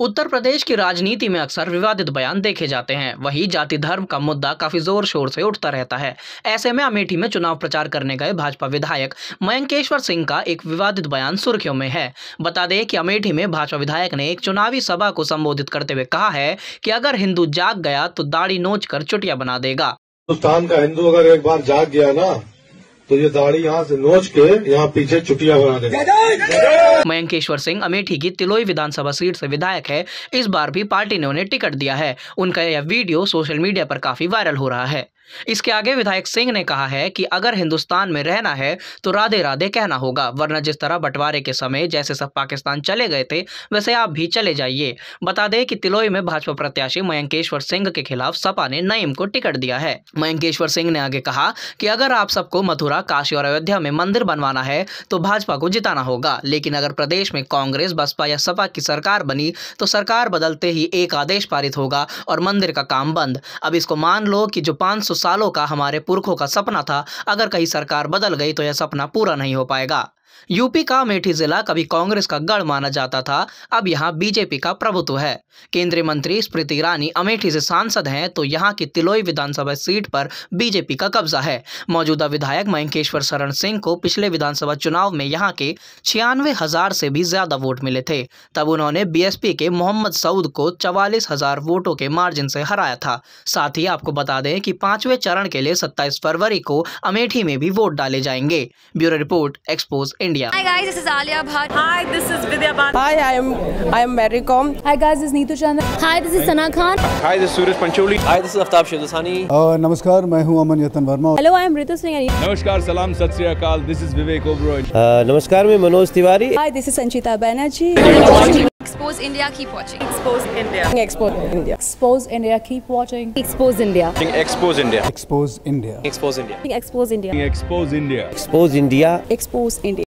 उत्तर प्रदेश की राजनीति में अक्सर विवादित बयान देखे जाते हैं वही जाति धर्म का मुद्दा काफी जोर शोर से उठता रहता है ऐसे में अमेठी में चुनाव प्रचार करने गए भाजपा विधायक मयंकेश्वर सिंह का एक विवादित बयान सुर्खियों में है बता दें कि अमेठी में भाजपा विधायक ने एक चुनावी सभा को संबोधित करते हुए कहा है की अगर हिंदू जाग गया तो दाढ़ी नोच कर चुटिया बना देगा हिंदुस्तान का हिंदू अगर एक बार जाग गया ना तो ये दाढ़ी यहाँ से नोच के यहाँ पीछे चुटिया बना देगा मयंकेश्वर सिंह अमेठी की तिलोई विधानसभा सीट से विधायक है इस बार भी पार्टी ने उन्हें टिकट दिया है उनका यह वीडियो सोशल मीडिया पर काफी वायरल हो रहा है इसके आगे विधायक सिंह ने कहा है कि अगर हिंदुस्तान में रहना है तो राधे राधे कहना होगा वरना जिस तरह बंटवारे के समय जैसे सब पाकिस्तान चले गए थे वैसे आप भी चले जाइए बता दें कि तिलोई में भाजपा प्रत्याशी मयंकेश्वर सिंह के खिलाफ सपा ने नईम को टिकट दिया है मयंकेश्वर सिंह ने आगे कहा कि अगर आप सबको मथुरा काशी और अयोध्या में मंदिर बनवाना है तो भाजपा को जिताना होगा लेकिन अगर प्रदेश में कांग्रेस बसपा या सपा की सरकार बनी तो सरकार बदलते ही एक आदेश पारित होगा और मंदिर का काम बंद अब इसको मान लो कि जो पांच सालों का हमारे पुरखों का सपना था अगर कहीं सरकार बदल गई तो यह सपना पूरा नहीं हो पाएगा यूपी का अमेठी जिला कभी कांग्रेस का गढ़ माना जाता था अब यहाँ बीजेपी का प्रभुत्व है केंद्रीय मंत्री स्मृति ईरानी अमेठी से सांसद हैं तो यहाँ की तिलोई विधानसभा सीट पर बीजेपी का कब्जा है मौजूदा विधायक मयंकेश्वर शरण सिंह को पिछले विधानसभा चुनाव में यहाँ के छियानवे हजार से भी ज्यादा वोट मिले थे तब उन्होंने बी के मोहम्मद सऊद को चवालीस हजार वोटों के मार्जिन से हराया था साथ ही आपको बता दें कि पांचवें चरण के लिए सत्ताईस फरवरी को अमेठी में भी वोट डाले जाएंगे bureau report expose India. Hi guys, this is Alia Bhatt. Hi, this is Vidya Bhatt. Hi, I am I am Maricom. Hi guys, this is Neetu Chandra. Hi, this is Sana Khan. Hi, this is Suraj Pancholi. Hi, this is Aftab Shivdasani. Uh, namaskar, मैं हूँ अमन यतन Verma. Hello, I am Ritu Singh. Namaskar, सलाम, सत श्री अकाल. This is Vivek Oberoi. Uh, I am Manoj Tiwari. Hi, this is Sanchita Banerjee. Expose India, keep watching. Expose India. Expose India. Expose India, keep watching. Expose India. Expose India. Expose India. Expose India. Expose India. Expose India. Expose India. Expose India. Expose India.